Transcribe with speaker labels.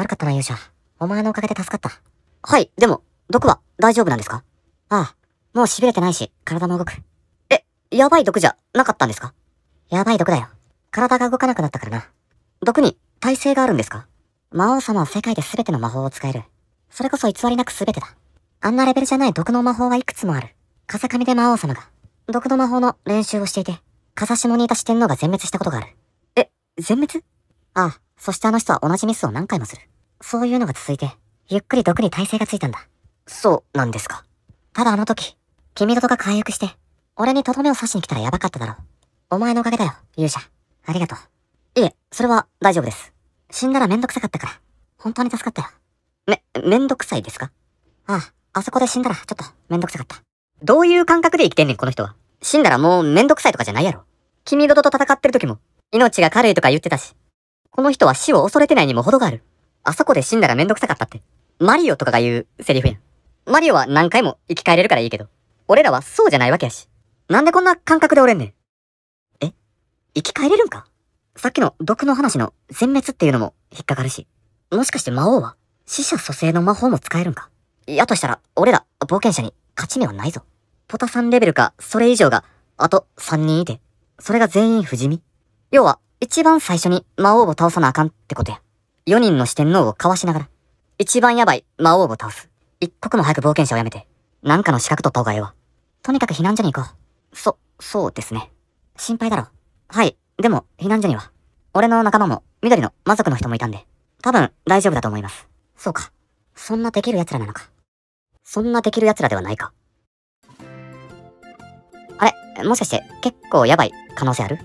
Speaker 1: 悪かったな、勇者。お前のおかげで助かった。はい、でも、毒は大丈夫なんですかああ、もう痺れてないし、体も動く。え、やばい毒じゃなかったんですかやばい毒だよ。体が動かなくなったからな。毒に耐性があるんですか魔王様は世界で全ての魔法を使える。それこそ偽りなく全てだ。あんなレベルじゃない毒の魔法はいくつもある。風上で魔王様が、毒の魔法の練習をしていて、風下にいた四天王が全滅したことがある。え、全滅ああ、そしてあの人は同じミスを何回もする。そういうのが続いて、ゆっくり毒に耐性がついたんだ。そうなんですか。ただあの時、君ととが回復して、俺にとどめを刺しに来たらやばかっただろう。お前のおかげだよ、勇者。ありがとう。いえ、それは大丈夫です。死んだらめんどくさかったから、本当に助かったよ。め、めんどくさいですかああ、あそこで死んだらちょっとめんどくさかった。どういう感覚で生きてんねん、この人は。死んだらもうめんどくさいとかじゃないやろ。君とと戦ってる時も、命が軽いとか言ってたし、この人は死を恐れてないにも程がある。あそこで死んだらめんどくさかったって。マリオとかが言うセリフやん。マリオは何回も生き返れるからいいけど、俺らはそうじゃないわけやし。なんでこんな感覚でおれんねん。え生き返れるんかさっきの毒の話の全滅っていうのも引っかかるし。もしかして魔王は死者蘇生の魔法も使えるんかやとしたら、俺ら冒険者に勝ち目はないぞ。ポタさんレベルか、それ以上が、あと3人いて、それが全員不死身要は、一番最初に魔王を倒さなあかんってことや。4人の四天王をかわしながら、一番やばい魔王を倒す。一刻も早く冒険者をやめて、なんかの資格取った方がええわ。とにかく避難所に行こう。そ、そうですね。心配だろ。はい、でも避難所には。俺の仲間も緑の魔族の人もいたんで、多分大丈夫だと思います。そうか。そんなできる奴らなのか。そんなできる奴らではないか。あれ、もしかして結構やばい可能性ある